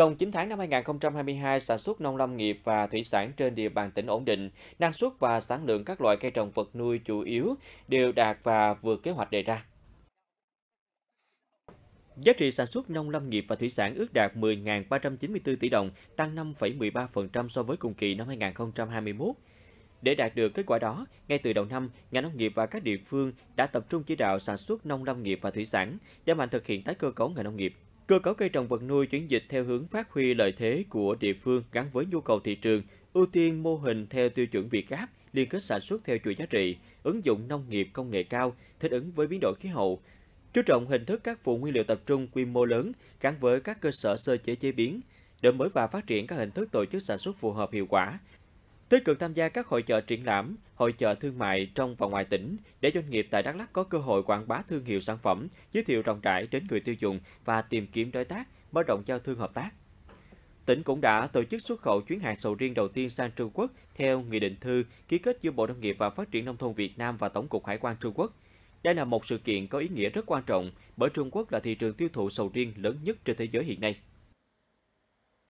Trong 9 tháng năm 2022, sản xuất nông lâm nghiệp và thủy sản trên địa bàn tỉnh ổn định, năng suất và sản lượng các loại cây trồng vật nuôi chủ yếu đều đạt và vượt kế hoạch đề ra. Giá trị sản xuất nông lâm nghiệp và thủy sản ước đạt 10.394 tỷ đồng, tăng 5,13% so với cùng kỳ năm 2021. Để đạt được kết quả đó, ngay từ đầu năm, ngành nông nghiệp và các địa phương đã tập trung chỉ đạo sản xuất nông lâm nghiệp và thủy sản để mạnh thực hiện tái cơ cấu ngành nông nghiệp, Cơ cấu cây trồng vật nuôi chuyển dịch theo hướng phát huy lợi thế của địa phương gắn với nhu cầu thị trường, ưu tiên mô hình theo tiêu chuẩn Việt Gáp, liên kết sản xuất theo chuỗi giá trị, ứng dụng nông nghiệp công nghệ cao, thích ứng với biến đổi khí hậu, chú trọng hình thức các vùng nguyên liệu tập trung quy mô lớn gắn với các cơ sở sơ chế chế biến, đổi mới và phát triển các hình thức tổ chức sản xuất phù hợp hiệu quả, tích cực tham gia các hội chợ triển lãm, hội chợ thương mại trong và ngoài tỉnh để doanh nghiệp tại Đắk Lắk có cơ hội quảng bá thương hiệu sản phẩm, giới thiệu rộng rãi đến người tiêu dùng và tìm kiếm đối tác, mở rộng giao thương hợp tác. Tỉnh cũng đã tổ chức xuất khẩu chuyến hàng sầu riêng đầu tiên sang Trung Quốc theo nghị định thư ký kết giữa Bộ Nông nghiệp và Phát triển Nông thôn Việt Nam và Tổng cục Hải quan Trung Quốc. Đây là một sự kiện có ý nghĩa rất quan trọng bởi Trung Quốc là thị trường tiêu thụ sầu riêng lớn nhất trên thế giới hiện nay.